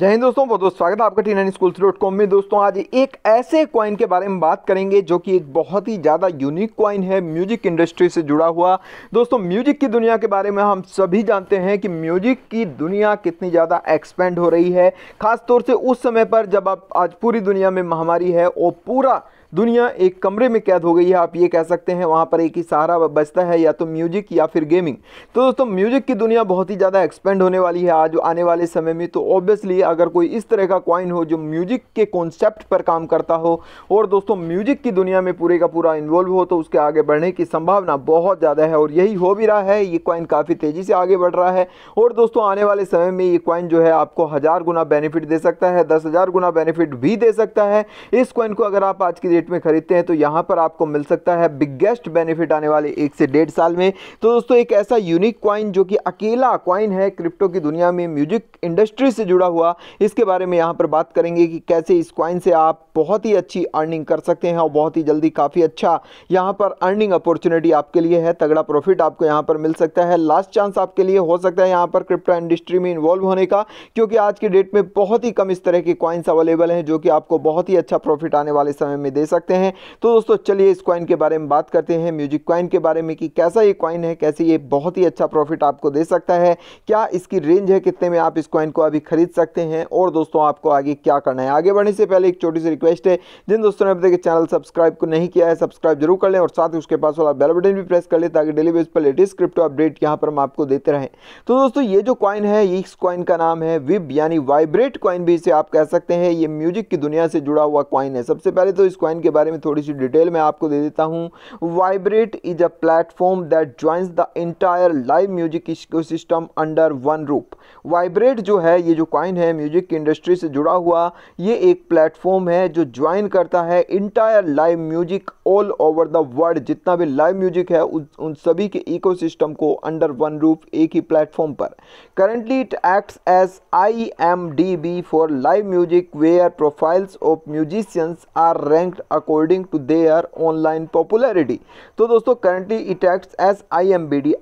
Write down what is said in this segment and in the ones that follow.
जय हिंद दोस्तों बहुत बहुत स्वागत है आपका T nine schools dot com में दोस्तों आज एक ऐसे कॉइन के बारे में बात करेंगे जो कि एक बहुत ही ज़्यादा यूनिक कॉइन है म्यूजिक इंडस्ट्री से जुड़ा हुआ दोस्तों म्यूजिक की दुनिया के बारे में हम सभी जानते हैं कि म्यूजिक की दुनिया कितनी ज़्यादा एक्सपेंड हो रही है खासतौर से उस समय पर जब आप आज पूरी दुनिया में महामारी है और पूरा दुनिया एक कमरे में कैद हो गई है आप ये कह सकते हैं वहाँ पर एक ही सहारा बचता है या तो म्यूजिक या फिर गेमिंग तो दोस्तों म्यूजिक की दुनिया बहुत ही ज़्यादा एक्सपेंड होने वाली है आज आने वाले समय में तो ऑब्वियसली अगर कोई इस तरह का कॉइन हो जो म्यूजिक के कॉन्सेप्ट पर काम करता हो और दोस्तों म्यूजिक की दुनिया में पूरे का पूरा इन्वॉल्व हो तो उसके आगे बढ़ने की संभावना बहुत ज़्यादा है और यही हो भी रहा है ये कॉइन काफ़ी तेज़ी से आगे बढ़ रहा है और दोस्तों आने वाले समय में ये कॉइन जो है आपको हज़ार गुना बेनिफिट दे सकता है दस हज़ार गुना बेनिफिट भी दे सकता है इस कॉइन को अगर आप आज की डेट रेट में खरीदते हैं तो यहाँ पर आपको मिल सकता है बिगेस्ट बेनिफिट आने वाले एक से डेढ़ साल में तो दोस्तों एक ऐसा यूनिक क्वाइन जो कि अकेला क्वाइन है क्रिप्टो की दुनिया में म्यूजिक इंडस्ट्री से जुड़ा हुआ इसके बारे में यहाँ पर बात करेंगे कि कैसे इस क्वाइन से आप बहुत ही अच्छी अर्निंग कर सकते हैं और बहुत ही जल्दी काफ़ी अच्छा यहाँ पर अर्निंग अपॉर्चुनिटी आपके लिए है तगड़ा प्रॉफिट आपको यहाँ पर मिल सकता है लास्ट चांस आपके लिए हो सकता है यहाँ पर क्रिप्टो इंडस्ट्री में इन्वॉल्व होने का क्योंकि आज की डेट में बहुत ही कम इस तरह के क्वाइंस अवेलेबल हैं जो कि आपको बहुत ही अच्छा प्रॉफिट आने वाले समय में दे ले सकते हैं तो दोस्तों चलिए इस कॉइन के बारे में बात करते हैं म्यूजिक कॉइन के बारे में कि कैसा ये कॉइन है कैसे ये बहुत ही अच्छा प्रॉफिट आपको दे सकता है क्या इसकी रेंज है कितने में आप इस कॉइन को अभी खरीद सकते हैं और दोस्तों आपको आगे क्या करना है आगे बढ़ने से पहले एक छोटी सी रिक्वेस्ट है जिन दोस्तों ने अभी तक चैनल सब्सक्राइब को नहीं किया है सब्सक्राइब जरूर कर लें और साथ ही उसके पास वाला बेल बटन भी प्रेस कर लें ताकि डेली बेस पर लेटेस्ट क्रिप्टो अपडेट यहाँ पर हम आपको देते रहें तो दोस्तों ये जो कॉइन है इस कॉइन का नाम है विब यानी वाइब्रेट कॉइन भी इसे आप कह सकते हैं ये म्यूजिक की दुनिया से जुड़ा हुआ कॉइन है सबसे पहले तो इस कॉइन डिज़ाइन के बारे में थोड़ी सी डिटेल मैं आपको दे देता हूँ Viberate is a platform that joins the entire live music ecosystem under one roof Viberate जो है ये जो कॉइन है म्यूजिक इंडस्ट्री से जुड़ा हुआ ये एक प्लेटफॉर्म है जो ज्वाइन करता है entire live music all over the world जितना भी लाइव म्यूजिक है उन, उन सभी के इको को अंडर वन रूप एक ही प्लेटफॉर्म पर currently it acts as I M D B for live music where profiles of musicians are ranked according to their online popularity तो दोस्तों currently it act as I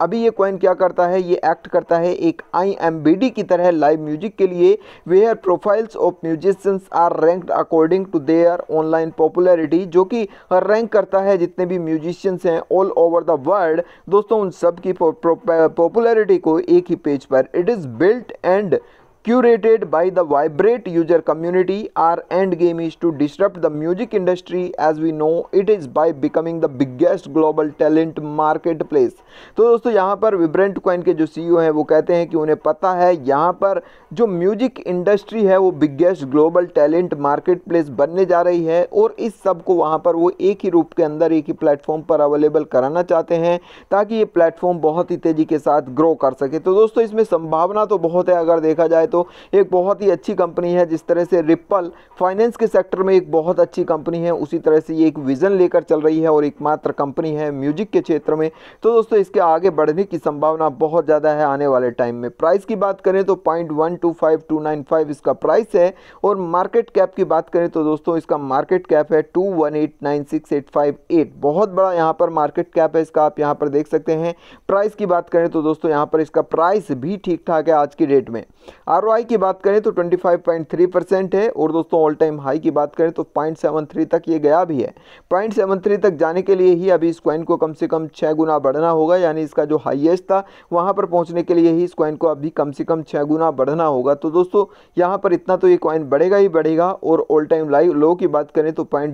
अभी ये coin क्या करता है ये एक्ट करता है एक आई की तरह लाइव म्यूजिक के लिए where profiles of musicians are ranked according to their online popularity जो कि रैंक करता है जितने भी म्यूजिशियंस हैं ऑल ओवर द वर्ल्ड दोस्तों उन सब की पॉपुलैरिटी को एक ही पेज पर it is built and curated by the vibrant user community. Our end game is to disrupt the music industry as we know it is by becoming the biggest global talent marketplace. तो दोस्तों यहाँ पर विब्रेंट coin के जो CEO e हैं वो कहते हैं कि उन्हें पता है यहाँ पर जो म्यूजिक इंडस्ट्री है वो biggest global talent marketplace बनने जा रही है और इस सब को वहाँ पर वो एक ही रूप के अंदर एक ही प्लेटफॉर्म पर अवेलेबल कराना चाहते हैं ताकि ये प्लेटफॉर्म बहुत ही तेज़ी के साथ ग्रो कर सके तो दोस्तों इसमें संभावना तो बहुत है अगर देखा जाए तो एक बहुत ही अच्छी कंपनी है जिस तरह से रिप्पल फाइनेंस के सेक्टर में एक बहुत अच्छी कंपनी है उसी तरह से ये एक विज़न लेकर चल रही है और एकमात्र कंपनी है म्यूजिक के क्षेत्र में तो दोस्तों इसके आगे बढ़ने की संभावना बहुत ज़्यादा है आने वाले टाइम में प्राइस की बात करें तो पॉइंट इसका प्राइस है और मार्केट कैप की बात करें तो दोस्तों इसका मार्केट कैप है टू बहुत बड़ा यहाँ पर मार्केट कैप है इसका आप यहाँ पर देख सकते हैं प्राइस की बात करें तो दोस्तों यहाँ पर इसका प्राइस भी ठीक ठाक है आज की डेट में आर आर की बात करें तो 25.3 परसेंट है और दोस्तों ऑल टाइम हाई की बात करें तो पॉइंट सेवन थ्री तक ये गया भी है पॉइंट सेवन थ्री तक जाने के लिए ही अभी इस क्वाइन को कम से कम छः गुना बढ़ना होगा यानी इसका जो हाइएस्ट था वहाँ पर पहुँचने के लिए ही इस क्वाइन को अभी कम से कम छः गुना बढ़ना होगा तो दोस्तों यहाँ पर इतना तो ये क्वाइन बढ़ेगा ही बढ़ेगा और ऑल टाइम लाइव लो की बात करें तो पॉइंट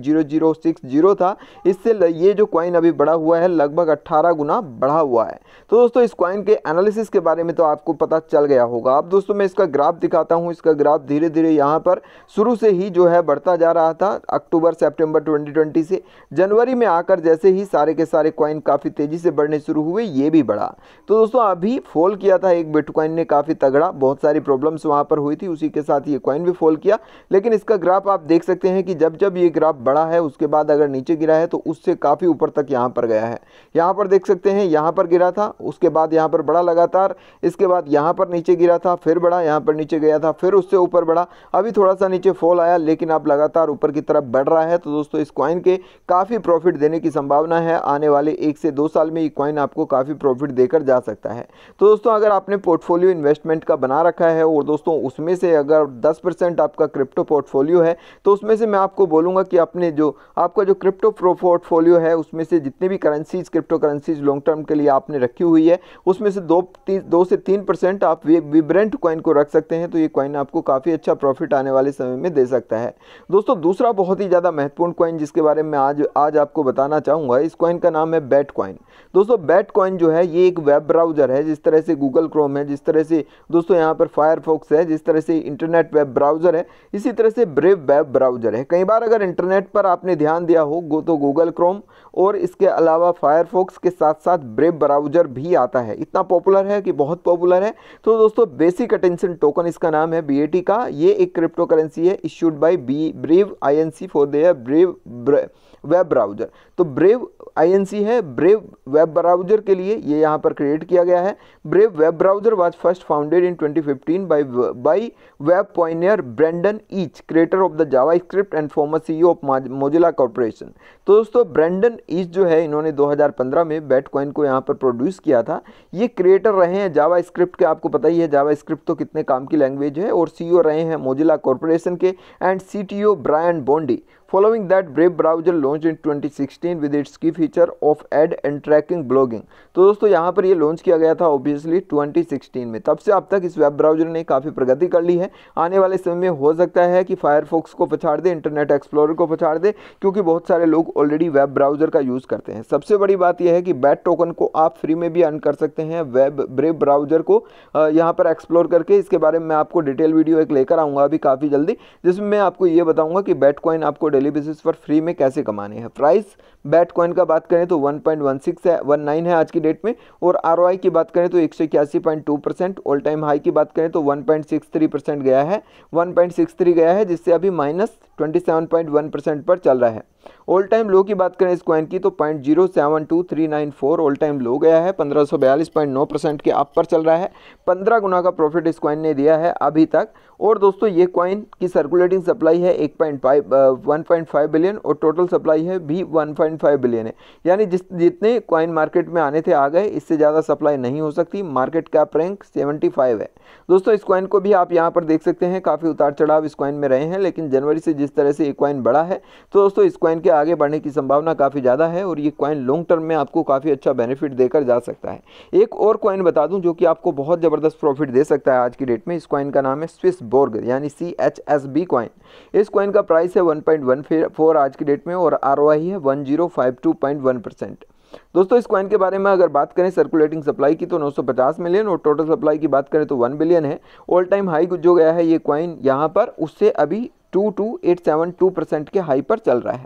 था इससे ये जो क्वाइन अभी बढ़ा हुआ है लगभग अट्ठारह गुना बढ़ा हुआ है तो दोस्तों इस क्वाइन के एनालिसिस के बारे में तो आपको पता चल गया होगा अब दोस्तों मैं इसका ग्राफ दिखाता हूँ इसका ग्राफ धीरे धीरे यहाँ पर शुरू से ही जो है बढ़ता जा रहा था अक्टूबर सेप्टेम्बर ट्वेंटी से जनवरी में आकर जैसे ही सारे के सारे कॉइन काफ़ी तेज़ी से बढ़ने शुरू हुए ये भी बढ़ा तो दोस्तों अभी फॉल किया था एक बिटकॉइन ने काफ़ी तगड़ा बहुत सारी प्रॉब्लम्स वहाँ पर हुई थी उसी के साथ ये कॉइन भी फॉल किया लेकिन इसका ग्राफ आप देख सकते हैं कि जब जब ये ग्राफ बढ़ा है उसके बाद अगर नीचे गिरा है तो उससे काफ़ी ऊपर तक यहाँ पर गया है यहाँ पर देख सकते हैं यहाँ पर गिरा था उसके बाद यहाँ पर बड़ा लगातार इसके बाद यहाँ पर नीचे गिरा था फिर बड़ा यहाँ पर पर नीचे गया था फिर उससे ऊपर बढ़ा अभी थोड़ा सा नीचे फॉल आया लेकिन अब लगातार ऊपर की तरफ बढ़ रहा है तो दोस्तों इस क्वाइन के काफ़ी प्रॉफिट देने की संभावना है आने वाले एक से दो साल में ये क्वाइन आपको काफ़ी प्रॉफिट देकर जा सकता है तो दोस्तों अगर आपने पोर्टफोलियो इन्वेस्टमेंट का बना रखा है और दोस्तों उसमें से अगर दस आपका क्रिप्टो पोर्टफोलियो है तो उसमें से मैं आपको बोलूँगा कि अपने जो आपका जो क्रिप्टो पोर्टफोलियो है उसमें से जितने भी currencies cryptocurrencies long term के लिए आपने रखी हुई है उसमें से दो से तीन परसेंट आप विब्रेंट क्वाइन को रख सकते सकते हैं तो ये कॉइन आपको काफ़ी अच्छा प्रॉफिट आने वाले समय में दे सकता है दोस्तों दूसरा बहुत ही ज़्यादा महत्वपूर्ण कॉइन जिसके बारे में आज आज आपको बताना चाहूँगा इस कॉइन का नाम है बैट कॉइन दोस्तों बैट कॉइन जो है ये एक वेब ब्राउज़र है जिस तरह से गूगल क्रोम है जिस तरह से दोस्तों यहाँ पर फायरफॉक्स है जिस तरह से इंटरनेट वेब ब्राउज़र है इसी तरह से ब्रेव वेब ब्राउज़र है कई बार अगर इंटरनेट पर आपने ध्यान दिया हो गो तो गूगल क्रोम और इसके अलावा फायरफॉक्स के साथ साथ ब्रेव ब्राउज़र भी आता है इतना पॉपुलर है कि बहुत पॉपुलर है तो दोस्तों बेसिक अटेंशन टो टोकन इसका नाम है बी का ये एक क्रिप्टो करेंसी है issued by B Brave I for their Brave web browser तो ब्रेव आई है ब्रेव वेब ब्राउजर के लिए ये यहाँ पर क्रिएट किया गया है Brave web browser was first founded in 2015 by by web pioneer Brendan Eich creator of the JavaScript and former CEO of Mozilla Corporation तो दोस्तों ब्रेंडन ईच जो है इन्होंने 2015 में बैटकॉइन को यहाँ पर प्रोड्यूस किया था ये क्रिएटर रहे हैं जावा के आपको पता ही है जावा तो कितने काम की लैंग्वेज है और सीईओ e रहे हैं मोजिला कॉरपोरेशन के and C Brian Bondy Following that, Brave browser launched in 2016 with its key feature of ad and tracking blogging. तो दोस्तों यहाँ पर ये लॉन्च किया गया था ऑब्वियसली 2016 में तब से अब तक इस वेब ब्राउजर ने काफ़ी प्रगति कर ली है आने वाले समय में हो सकता है कि फायरफॉक्स को पछाड़ दे इंटरनेट एक्सप्लोरर को पछाड़ दे क्योंकि बहुत सारे लोग ऑलरेडी वेब ब्राउजर का यूज़ करते हैं सबसे बड़ी बात यह है कि बैट टोकन को आप फ्री में भी अर्न कर सकते हैं वेब ब्रेव ब्राउजर को यहाँ पर एक्सप्लोर करके इसके बारे में मैं आपको डिटेल वीडियो एक लेकर आऊँगा अभी काफ़ी जल्दी जिसमें मैं आपको ये बताऊँगा कि बैट कॉइन आपको डेली बेसिस पर फ्री में कैसे कमाने हैं प्राइस बैट कॉइन का बात करें तो 1.16 है 19 है आज की डेट में और आर की बात करें तो एक परसेंट ऑल टाइम हाई की बात करें तो 1.63 परसेंट गया है 1.63 गया है जिससे अभी माइनस वन परसेंट पर चल रहा है ऑल टाइम लो की बात करें इस क्वाइन की तो point zero seven two three nine four all time low गया है पंद्रह सौ बयालीस पॉइंट नौ परसेंट के अप पर चल रहा है पंद्रह गुना का प्रॉफिट इस क्वाइन ने दिया है अभी तक और दोस्तों ये क्वाइन की सर्कुलेटिंग सप्लाई है एक point five one point five billion और टोटल सप्लाई है भी वन पॉइंट फाइव बिलियन है यानी जिस जितने क्वाइन मार्केट में आने थे आ गए इससे ज़्यादा सप्लाई नहीं हो सकती market cap rank seventy five है दोस्तों इस क्वाइन को भी आप यहाँ पर देख सकते हैं काफ़ी उतार चढ़ाव इस क्वाइन में रहे हैं लेकिन जनवरी से जिस तरह से ये क्वाइन बढ़ा है तो दोस्तों इस कॉइन क्वाइन के आगे बढ़ने की संभावना काफ़ी ज़्यादा है और ये क्वाइन लॉन्ग टर्म में आपको काफ़ी अच्छा बेनिफिट देकर जा सकता है एक और क्वाइन बता दूँ जो कि आपको बहुत ज़बरदस्त प्रॉफिट दे सकता है आज की डेट में इस क्वाइन का नाम है स्विस बोर्ग यानी C H S B coin इस क्वाइन का प्राइस है वन पॉइंट वन फोर आज की डेट में और आर ओ आई है one zero five two point one percent दोस्तों इस क्वाइन के बारे में अगर बात करें सर्कुलेटिंग सप्लाई की तो 950 मिलियन और टोटल सप्लाई की बात करें तो 1 बिलियन है ऑल टाइम हाई जो गया है ये क्वाइन यहाँ पर उससे अभी 22872 परसेंट के हाई पर चल रहा है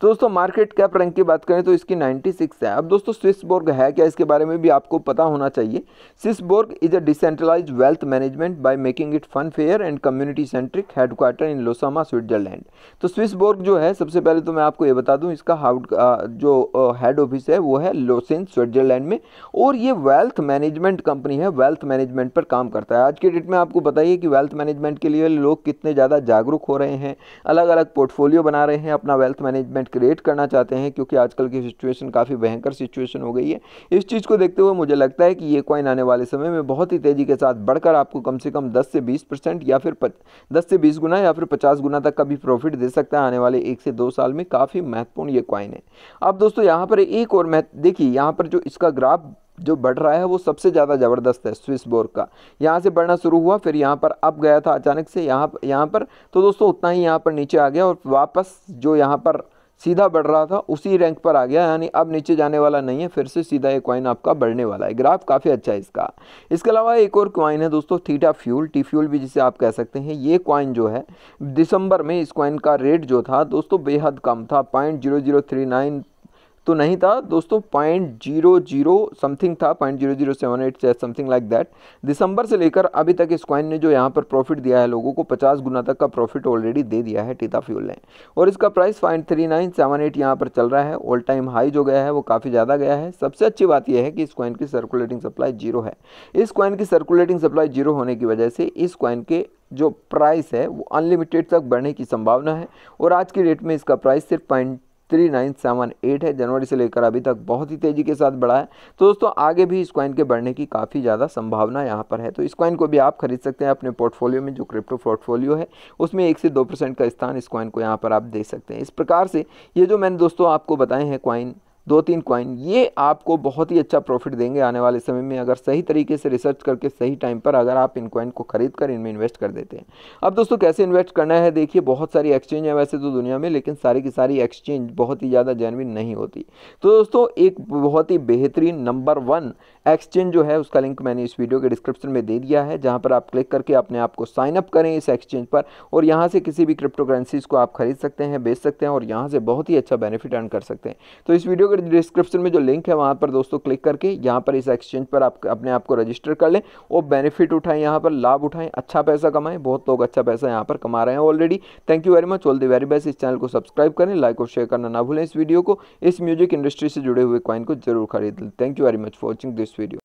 तो दोस्तों मार्केट कैप रैंक की बात करें तो इसकी 96 है अब दोस्तों स्विसबोर्ग है क्या इसके बारे में भी आपको पता होना चाहिए Swissborg is a decentralise wealth management by making it fun fair and community centric headquarter in Lausanne Switzerland तो स्विसबोर्ग जो है सबसे पहले तो मैं आपको ये बता दूँ इसका हाउड जो हेड ऑफिस है वो है लोसिन स्विट्जरलैंड में और ये वेल्थ मैनेजमेंट कंपनी है वेल्थ मैनेजमेंट पर काम करता है आज के डेट में आपको बताइए कि वेल्थ मैनेजमेंट के लिए लोग कितने ज़्यादा जागरूक हो रहे हैं अलग अलग पोर्टफोलियो बना रहे हैं अपना वेल्थ मैनेजमेंट कंटेंट क्रिएट करना चाहते हैं क्योंकि आजकल की सिचुएशन काफ़ी भयंकर सिचुएशन हो गई है इस चीज़ को देखते हुए मुझे लगता है कि ये कॉइन आने वाले समय में बहुत ही तेज़ी के साथ बढ़कर आपको कम से कम दस से बीस परसेंट या फिर दस से बीस गुना या फिर पचास गुना तक का भी प्रॉफिट दे सकता है आने वाले एक से दो साल में काफ़ी महत्वपूर्ण ये कॉइन है अब दोस्तों यहाँ पर एक और महत्व देखिए यहाँ पर जो इसका ग्राफ जो बढ़ रहा है वो सबसे ज़्यादा ज़बरदस्त है स्विस बोर्ग का यहाँ से बढ़ना शुरू हुआ फिर यहाँ पर अप गया था अचानक से यहाँ यहाँ पर तो दोस्तों उतना ही यहाँ पर नीचे आ गया और वापस जो यहाँ पर सीधा बढ़ रहा था उसी रैंक पर आ गया यानी अब नीचे जाने वाला नहीं है फिर से सीधा ये कॉइन आपका बढ़ने वाला है ग्राफ काफ़ी अच्छा है इसका इसके अलावा एक और कॉइन है दोस्तों थीटा फ्यूल टी फ्यूल भी जिसे आप कह सकते हैं ये कॉइन जो है दिसंबर में इस क्वाइन का रेट जो था दोस्तों बेहद कम था point zero zero three nine तो नहीं था दोस्तों पॉइंट जीरो जीरो समथिंग था point zero zero seven eight something like that दिसंबर से लेकर अभी तक इस क्वाइन ने जो यहाँ पर प्रॉफिट दिया है लोगों को पचास गुना तक का प्रॉफिट ऑलरेडी दे दिया है टीता फ्यूल ने और इसका price point three nine seven eight यहाँ पर चल रहा है ऑल टाइम हाई जो गया है वो काफ़ी ज़्यादा गया है सबसे अच्छी बात यह है कि इस क्वाइन की सर्कुलेटिंग सप्लाई जीरो है इस क्वाइन की सर्कुलेटिंग सप्लाई जीरो होने की वजह से इस क्वाइन के जो प्राइस है वो अनलिमिटेड तक बढ़ने की संभावना है और आज की डेट में इसका प्राइस सिर्फ point three nine seven eight है जनवरी से लेकर अभी तक बहुत ही तेज़ी के साथ बढ़ा है तो दोस्तों आगे भी इस क्वाइन के बढ़ने की काफ़ी ज़्यादा संभावना यहाँ पर है तो इस क्वाइन को भी आप खरीद सकते हैं अपने पोर्टफोलियो में जो क्रिप्टो पोर्टफोलियो है उसमें एक से दो परसेंट का स्थान इस क्वाइन को यहाँ पर आप दे सकते हैं इस प्रकार से ये जो मैंने दोस्तों आपको बताए हैं क्वाइन दो तीन कॉइन ये आपको बहुत ही अच्छा प्रॉफिट देंगे आने वाले समय में अगर सही तरीके से रिसर्च करके सही टाइम पर अगर आप इन कॉइन को खरीद कर इनमें इन्वेस्ट कर देते हैं अब दोस्तों कैसे इन्वेस्ट करना है देखिए बहुत सारी एक्सचेंज है वैसे तो दुनिया में लेकिन सारी की सारी एक्सचेंज बहुत ही ज़्यादा जेनविन नहीं होती तो दोस्तों एक बहुत ही बेहतरीन नंबर वन एक्सचेंज जो है उसका लिंक मैंने इस वीडियो के डिस्क्रिप्शन में दे दिया है जहाँ पर आप क्लिक करके अपने आप को साइन अप करें इस एक्सचेंज पर और यहाँ से किसी भी क्रिप्टो करेंसीज़ को आप खरीद सकते हैं बेच सकते हैं और यहाँ से बहुत ही अच्छा बेनिफिट अर्न कर सकते हैं तो इस वीडियो के पर डिस्क्रिप्शन में जो लिंक है वहाँ पर दोस्तों क्लिक करके यहाँ पर इस एक्सचेंज पर आप अपने आप को रजिस्टर कर लें और बेनिफिट उठाएं यहाँ पर लाभ उठाएं अच्छा पैसा कमाएं बहुत लोग अच्छा पैसा यहाँ पर कमा रहे हैं already thank you very much all the very best इस चैनल को सब्सक्राइब करें लाइक और शेयर करना ना भूलें इस वीडियो को इस म्यूजिक इंडस्ट्री से जुड़े हुए कॉइन को जरूर खरीद लें thank you very much for watching this video